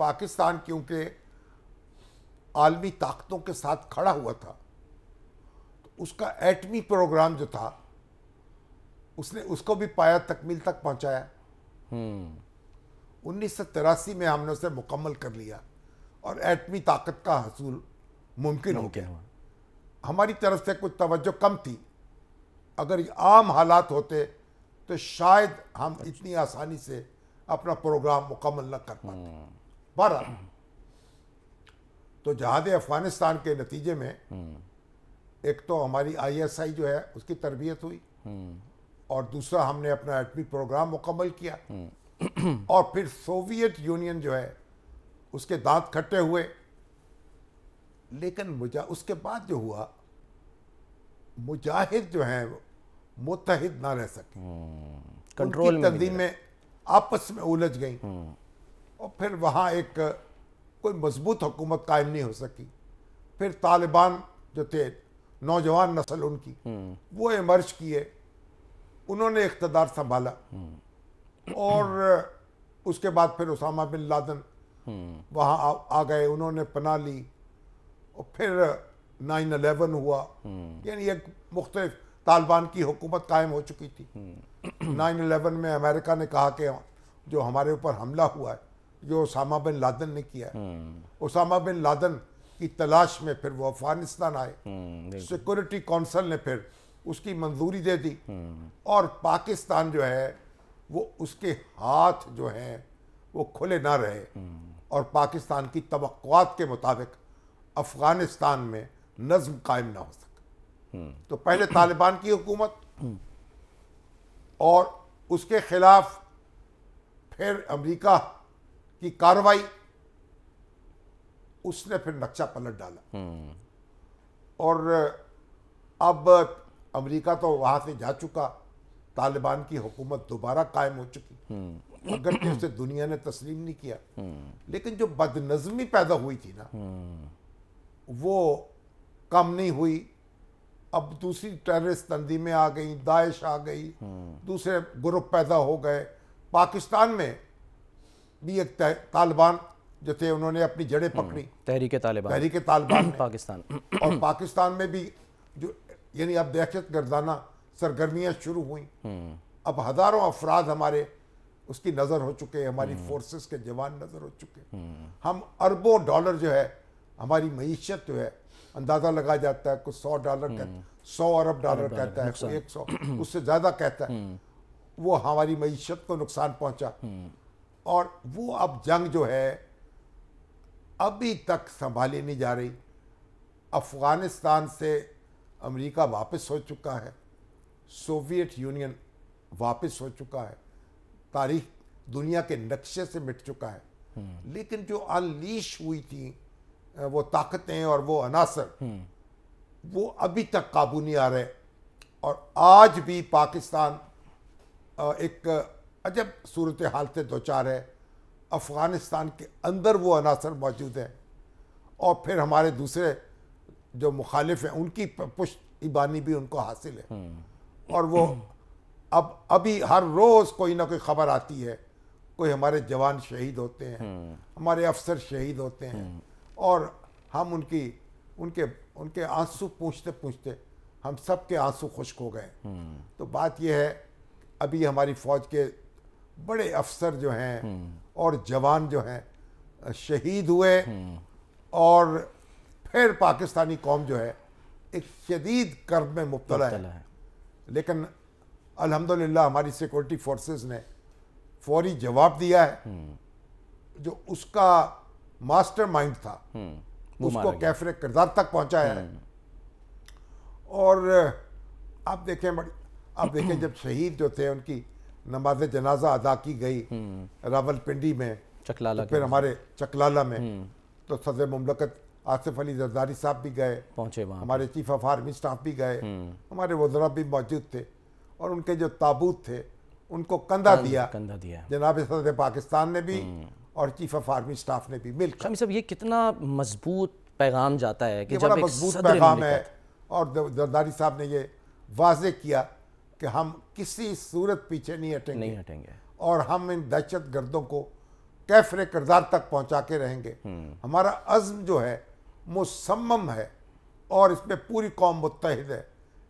पाकिस्तान क्योंकि आलमी ताकतों के साथ खड़ा हुआ था तो उसका एटमी प्रोग्राम जो था उसने उसको भी पाया तकमील तक पहुंचाया हम्म। उन्नीस सौ तिरासी में हमने उसे मुकम्मल कर लिया और एटमी ताकत का हसूल मुमकिन हो गया हमारी तरफ से कुछ तवज्जो कम थी अगर आम हालात होते तो शायद हम इतनी आसानी से अपना प्रोग्राम मुकम्मल न कर पाते हम्म। बारह तो जहाज अफगानिस्तान के नतीजे में एक तो हमारी आईएसआई जो है उसकी तरबियत हुई और दूसरा हमने अपना एटमी प्रोग्राम मुकम्मल किया और फिर सोवियत यूनियन जो है उसके दांत खट्टे हुए लेकिन मुझा उसके बाद जो हुआ मुजाहिद जो हैं मुतहद ना रह सके हम्म, कंट्रोल तंजीमें आपस में उलझ गई फिर वहाँ एक कोई मजबूत हुकूमत कायम नहीं हो सकी फिर तालिबान जो थे नौजवान नस्ल उनकी हम्म। वो इमर्ज किए उन्होंने इकतदार संभाला हम्म। और उसके बाद फिर उसामा बिन लादन हम्म। वहाँ आ, आ गए उन्होंने पना ली और फिर नाइन अलेवन हुआ यानी एक मुख्त तालिबान की हुकूमत कायम हो चुकी थी नाइन अलेवन में अमेरिका ने कहा कि जो हमारे ऊपर हमला हुआ है जो उसामा बिन लादन ने किया उसामा हम्म। बिन लादन की तलाश में फिर वो अफगानिस्तान आए हम्म, सिक्योरिटी कौंसल ने फिर उसकी मंजूरी दे दी हम्म। और पाकिस्तान जो है वो उसके हाथ जो हैं वो खुले ना रहे और पाकिस्तान की तो के मुताबिक अफ़गानिस्तान में नज्म कायम ना हो सके तो पहले तालिबान की हुकूमत और उसके ख़िलाफ़ फिर अमेरिका की कार्रवाई उसने फिर नक्शा पलट डाला हम्म। और अब अमेरिका तो वहां से जा चुका तालिबान की हुकूमत दोबारा कायम हो चुकी मगर हम्म। उसे दुनिया ने तस्लीम नहीं किया हम्म। लेकिन जो बदनज़मी पैदा हुई थी ना वो कम नहीं हुई अब दूसरी टेररिस्ट तंजीमें आ गई दाइश आ गई दूसरे ग्रुप पैदा हो गए पाकिस्तान में भी एक तालिबान जो थे उन्होंने अपनी जड़ें हम्म, पकड़ी तहरीक तालिबान तहरीक तालिबान पाकिस्तान और हम्म। पाकिस्तान में भी जो यानी अब दहशत गर्दाना सरगर्मियाँ शुरू हुई हम्म। अब हज़ारों अफराद हमारे उसकी नज़र हो चुके हैं हमारी फोर्सेस के जवान नज़र हो चुके हैं हम अरबों डॉलर जो है हमारी मीशत जो है अंदाज़ा लगाया जाता है कुछ सौ डॉलर कहता है सौ अरब डॉलर कहता है एक सौ उससे ज़्यादा कहता है वो हमारी मीशत को नुकसान पहुंचा और वो अब जंग जो है अभी तक संभाली नहीं जा रही अफ़गानिस्तान से अमेरिका वापस हो चुका है सोवियत यूनियन वापस हो चुका है तारीख दुनिया के नक्शे से मिट चुका है हम्म। लेकिन जो अनलीश हुई थी वो ताकतें और वो अनासर हम्म। वो अभी तक काबू नहीं आ रहे और आज भी पाकिस्तान एक अजब सूरत हाल से दो चार है अफ़गानिस्तान के अंदर वो अनासर मौजूद हैं और फिर हमारे दूसरे जो मुखालिफ हैं उनकी पुष्ट इबानी भी उनको हासिल है हम्म। और वो अब अभी हर रोज़ कोई ना कोई खबर आती है कोई हमारे जवान शहीद होते हैं हम्म। हमारे अफसर शहीद होते हैं हम्म। और हम उनकी उनके उनके आंसू पूछते पूछते हम सब के आंसू खुश्क हो गए तो बात यह है अभी हमारी फ़ौज के बड़े अफसर जो हैं हम्म। और जवान जो हैं शहीद हुए हम्म। और फिर पाकिस्तानी कौम जो है एक शदीद कर्ब में मुबतला है।, है लेकिन अल्हम्दुलिल्लाह हमारी सिक्योरिटी फोर्सेस ने फौरी जवाब दिया है हम्म। जो उसका मास्टरमाइंड था उसको कैफरे किरदार तक पहुंचाया है और आप देखें बड़ी आप देखें जब शहीद जो थे उनकी नमाज जनाजा अदा की गई हम्म। रावलपिंडी में चकलाला तो फिर हमारे चकलाला में हम्म। तो सदर ममलकत आसिफ अली जरदारी साहब भी गए पहुंचे वहां हमारे चीफ ऑफ आर्मी स्टाफ भी गए हम्म। हमारे वजरा भी मौजूद थे और उनके जो ताबूत थे उनको कंधा दिया कंधा दिया जनाब सदर पाकिस्तान ने भी और चीफ ऑफ आर्मी स्टाफ ने भी मिलकर साहब ये कितना मजबूत पैगाम जाता है कि जब मजबूत पैगाम है और जरदारी साहब ने ये वाजे किया कि हम किसी सूरत पीछे नहीं हटेंगे नहीं हटेंगे और हम इन दहशत गर्दों को कैफर करदार तक पहुंचा के रहेंगे हम्म। हमारा अज़म जो है मुसम्म है और इसमें पूरी कौम मुतहद है